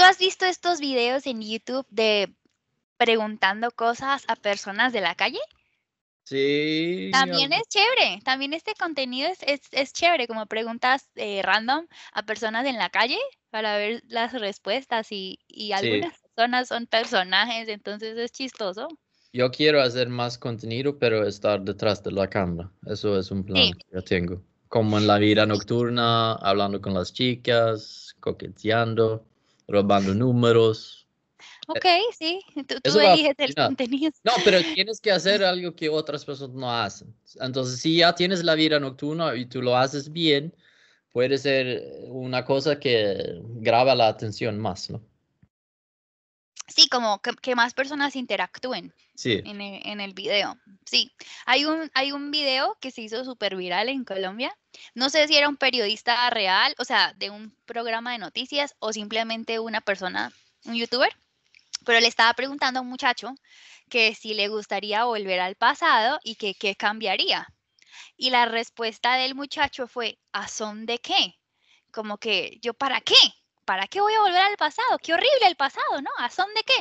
¿Tú has visto estos videos en YouTube de preguntando cosas a personas de la calle? Sí. También es chévere, también este contenido es, es, es chévere, como preguntas eh, random a personas en la calle para ver las respuestas y, y algunas personas son personajes, entonces es chistoso. Yo quiero hacer más contenido, pero estar detrás de la cámara, eso es un plan que yo tengo, como en la vida nocturna, hablando con las chicas, coqueteando robando números. Ok, eh, sí, tú, el contenido. No, pero tienes que hacer algo que otras personas no hacen. Entonces, si ya tienes la vida nocturna y tú lo haces bien, puede ser una cosa que graba la atención más, ¿no? Sí, como que, más personas interactúen e, en, el, video. Sí, hay un, hay un video que se hizo súper viral en Colombia. No sé si era un periodista real, o sea, de un programa de noticias o simplemente una persona, un youtuber, pero le estaba preguntando a un muchacho que si le gustaría volver al pasado y que qué cambiaría. Y la respuesta del muchacho fue, ¿a son de qué? Como que yo, ¿para qué? ¿para qué voy a volver al pasado? Qué horrible el pasado, ¿no? ¿A son de qué?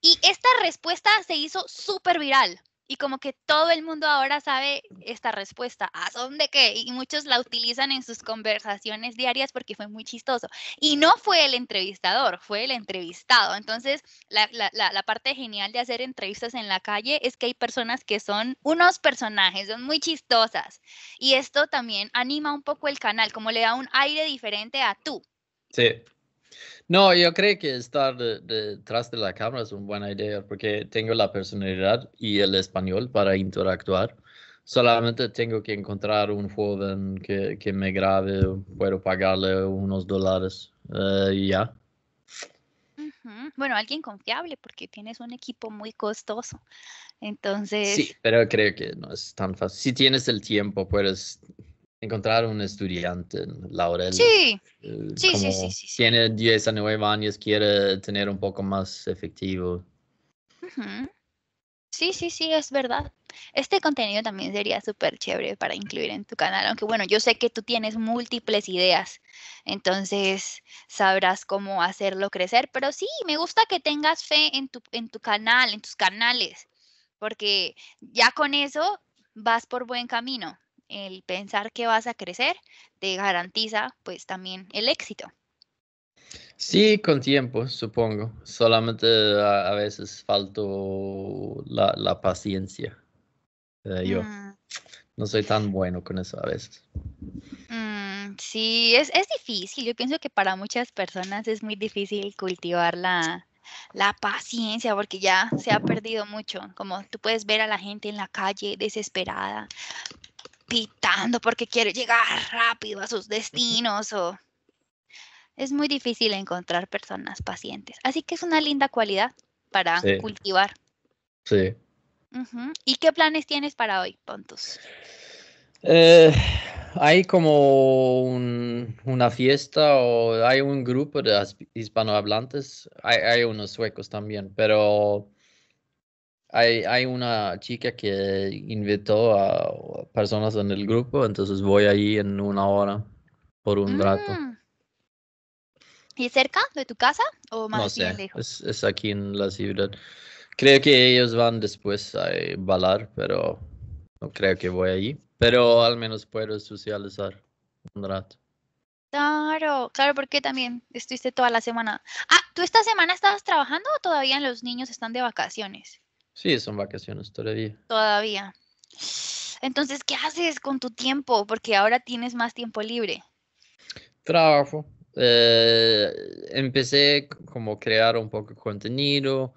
Y esta respuesta se hizo súper viral. Y como que todo el mundo ahora sabe esta respuesta, ¿a dónde de qué? Y muchos la utilizan en sus conversaciones diarias porque fue muy chistoso. Y no fue el entrevistador, fue el entrevistado. Entonces, la, la parte genial de hacer entrevistas en la calle es que hay personas que son unos personajes, son muy chistosas. Y esto también anima un poco el canal, como le da un aire diferente a tú. Sí. No, yo creo que estar detrás de la cámara es una buena idea porque tengo la personalidad y el español para interactuar. Solamente tengo que encontrar un joven que, me grabe, puedo pagarle unos dólares eh, y ya. Bueno, alguien confiable porque tienes un equipo muy costoso. Entonces... Sí, pero creo que no es tan fácil. Si tienes el tiempo, puedes encontrar un estudiante, Laurel. Sí, eh, sí, sí, sí, sí, Tiene años, quiere tener un poco más efectivo. Sí, sí, sí, es verdad. Este contenido también sería súper chévere para incluir en tu canal, aunque bueno, yo sé que tú tienes múltiples ideas, entonces sabrás cómo hacerlo crecer, pero sí, me gusta que tengas fe en tu, en tu canal, en tus canales, porque ya con eso vas por buen camino el pensar que vas a crecer te garantiza pues también el éxito. Sí, con tiempo, supongo. Solamente a, veces falto la, paciencia. yo mm. no soy tan bueno con eso a veces. Mm, sí, es, difícil. Yo pienso que para muchas personas es muy difícil cultivar la, la paciencia porque ya se ha perdido mucho. Como tú puedes ver a la gente en la calle desesperada pitando porque quiere llegar rápido a sus destinos o es muy difícil encontrar personas pacientes. Así que es una linda cualidad para cultivar. Sí. ¿Y qué planes tienes para hoy, Pontus? Eh, hay como una fiesta o hay un grupo de hispanohablantes, hay unos suecos también, pero hay, una chica que invitó a personas en el grupo, entonces voy allí en una hora por un rato. Mm. ¿Y cerca de tu casa o más no sé, Es, aquí en la ciudad. Creo que ellos van después a eh, balar, pero no creo que voy allí. Pero al menos puedo socializar un rato. Claro, claro, porque también estuviste toda la semana. Ah, ¿tú esta semana estabas trabajando o todavía los niños están de vacaciones? Sí, son vacaciones todavía. Todavía. Entonces, ¿qué haces con tu tiempo? Porque ahora tienes más tiempo libre. Trabajo. Eh, empecé como crear un poco de contenido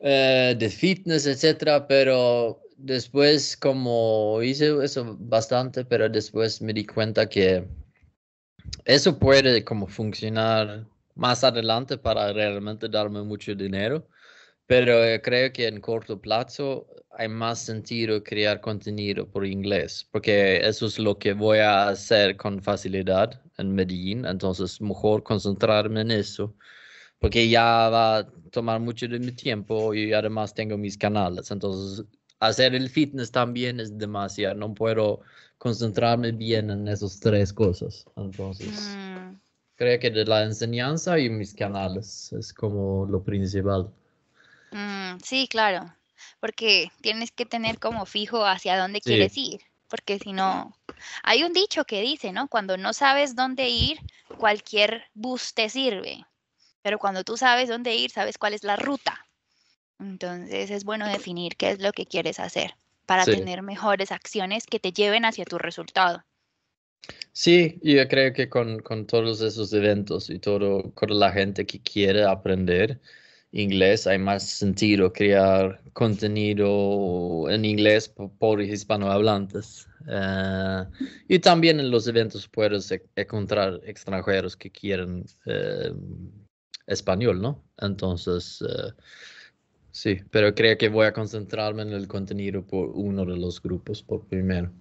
eh, de fitness, etcétera, pero después como hice eso bastante, pero después me di cuenta que eso puede como funcionar más adelante para realmente darme mucho dinero pero eh, creo que en corto plazo hay más sentido crear contenido por inglés, porque eso es lo que voy a hacer con facilidad en Medellín, entonces mejor concentrarme en eso, porque ya va a tomar mucho de mi tiempo y además tengo mis canales, entonces hacer el fitness también es demasiado, no puedo concentrarme bien en esas tres cosas, entonces mm. creo que de la enseñanza y mis canales es como lo principal. Mm, sí, claro, porque tienes que tener como fijo hacia dónde quieres ir, porque si no, hay un dicho que dice, ¿no? Cuando no sabes dónde ir, cualquier bus te sirve, pero cuando tú sabes dónde ir, sabes cuál es la ruta. Entonces es bueno definir qué es lo que quieres hacer para tener mejores acciones que te lleven hacia tu resultado. Sí, yo creo que con, con todos esos eventos y todo, con la gente que quiere aprender, inglés, hay más sentido crear contenido en inglés por, hispanohablantes. Eh, y también en los eventos puedes e-, encontrar extranjeros que quieren eh, español, ¿no? Entonces, eh, sí, pero creo que voy a concentrarme en el contenido por uno de los grupos por primero.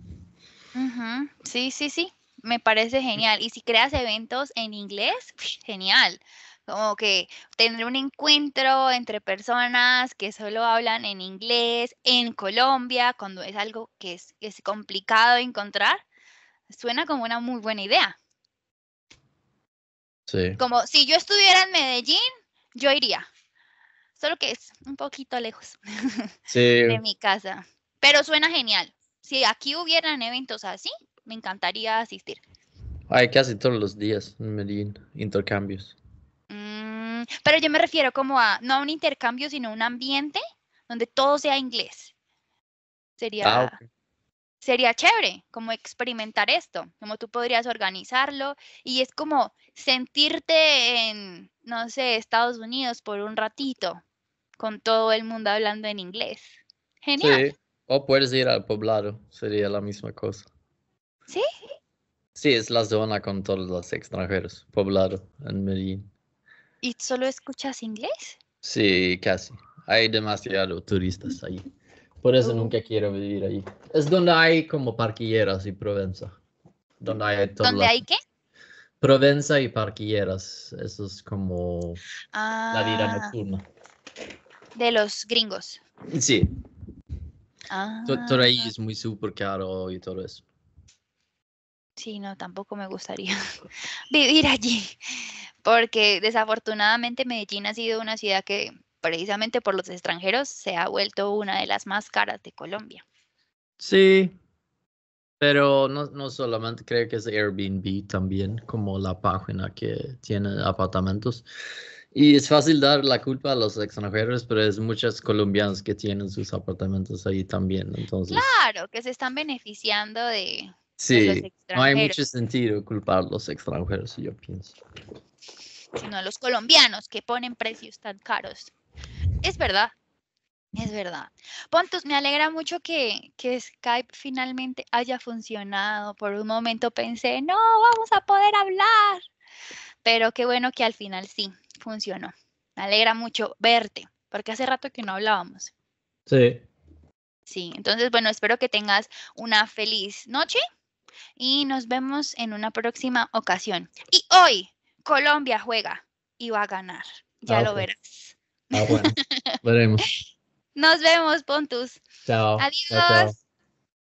Sí, sí, sí, me parece genial. Y si creas eventos en inglés, genial como que tener un encuentro entre personas que solo hablan en inglés, en Colombia, cuando es algo que es, complicado encontrar, suena como una muy buena idea. Sí. Como si yo estuviera en Medellín, yo iría. Solo que es un poquito lejos de mi casa. Pero suena genial. Si aquí hubieran eventos así, me encantaría asistir. Hay casi todos los días en Medellín, intercambios. Pero yo me refiero como a, no a un intercambio, sino a un ambiente donde todo sea inglés. Sería, ah, sería chévere como experimentar esto, como tú podrías organizarlo y es como sentirte en, no sé, Estados Unidos por un ratito, con todo el mundo hablando en inglés. Genial. Sí. O puedes ir al poblado, sería la misma cosa. Sí. Sí, es la zona con todos los extranjeros, poblado en Medellín. ¿Y solo escuchas inglés? Sí, casi. Hay demasiados turistas ahí. Por eso oh. nunca quiero vivir allí. Es donde hay como parquilleras y Provenza. Donde hay ¿Dónde hay qué? Provenza y parquilleras. Eso es como la vida ah. nocturna. De los gringos. Sí. Todo ahí es muy súper caro y todo eso. Sí, no, tampoco me gustaría vivir allí porque desafortunadamente Medellín ha sido una ciudad que precisamente por los extranjeros se ha vuelto una de las más caras de Colombia. Sí, pero no, solamente creo que es Airbnb también, como la página que tiene apartamentos. Y es fácil dar la culpa a los extranjeros, pero es muchas colombianas que tienen sus apartamentos ahí también. Entonces... Claro, que se están beneficiando de, Sí, no hay mucho sentido culpar a los extranjeros, yo pienso sino a los colombianos que ponen precios tan caros. Es verdad, es verdad. Pontus, me alegra mucho que, que, Skype finalmente haya funcionado. Por un momento pensé, no, vamos a poder hablar. Pero qué bueno que al final sí, funcionó. Me alegra mucho verte, porque hace rato que no hablábamos. Sí. Sí, entonces, bueno, espero que tengas una feliz noche y nos vemos en una próxima ocasión. Y hoy Colombia juega y va a ganar. Ya ah, lo verás. Ah, Veremos. Nos vemos, Pontus. Chao. Adiós.